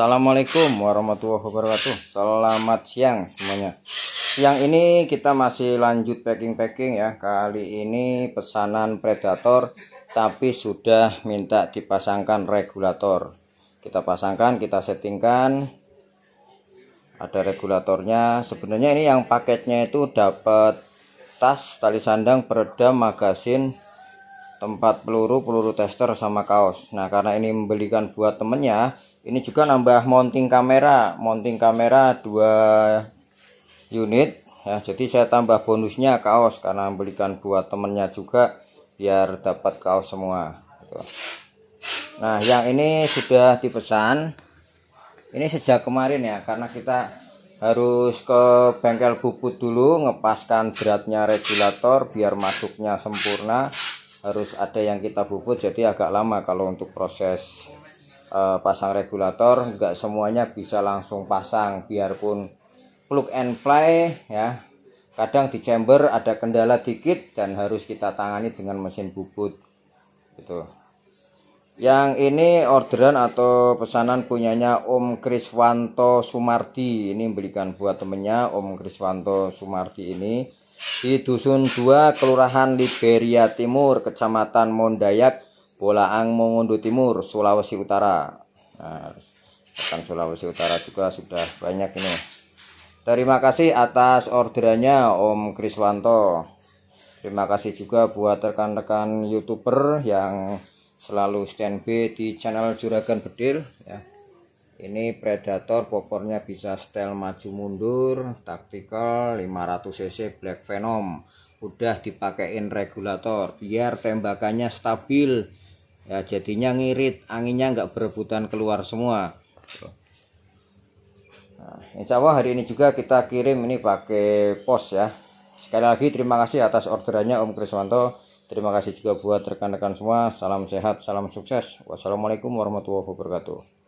Assalamualaikum warahmatullahi wabarakatuh Selamat siang semuanya Siang ini kita masih lanjut packing-packing ya Kali ini pesanan predator Tapi sudah minta dipasangkan regulator Kita pasangkan, kita settingkan Ada regulatornya Sebenarnya ini yang paketnya itu dapat tas, tali sandang, peredam, magasin, tempat peluru, peluru tester sama kaos. Nah, karena ini membelikan buat temennya, ini juga nambah mounting kamera, mounting kamera dua unit. Ya, jadi saya tambah bonusnya kaos karena membelikan buat temennya juga biar dapat kaos semua. Gitu. Nah, yang ini sudah dipesan. Ini sejak kemarin ya, karena kita harus ke bengkel bubut dulu ngepaskan beratnya regulator biar masuknya sempurna harus ada yang kita bubut jadi agak lama kalau untuk proses uh, pasang regulator nggak semuanya bisa langsung pasang biarpun plug and play ya kadang di chamber ada kendala dikit dan harus kita tangani dengan mesin bubut gitu yang ini orderan atau pesanan punyanya Om Kriswanto Sumardi ini belikan buat temennya Om Kriswanto Sumardi ini di Dusun 2 Kelurahan Liberia Timur, Kecamatan Mondayak, Bolaang Mongondo Timur, Sulawesi Utara. Nah, Sulawesi Utara juga sudah banyak ini. Terima kasih atas orderannya Om Kriswanto. Terima kasih juga buat rekan-rekan YouTuber yang selalu standby di channel Juragan Bedil ya ini predator popornya bisa setel maju mundur taktikal 500 cc black venom udah dipakein regulator biar tembakannya stabil ya jadinya ngirit anginnya nggak berebutan keluar semua nah, insya Allah hari ini juga kita kirim ini pakai pos ya sekali lagi terima kasih atas orderannya Om Kriswanto terima kasih juga buat rekan-rekan semua salam sehat salam sukses wassalamualaikum warahmatullahi wabarakatuh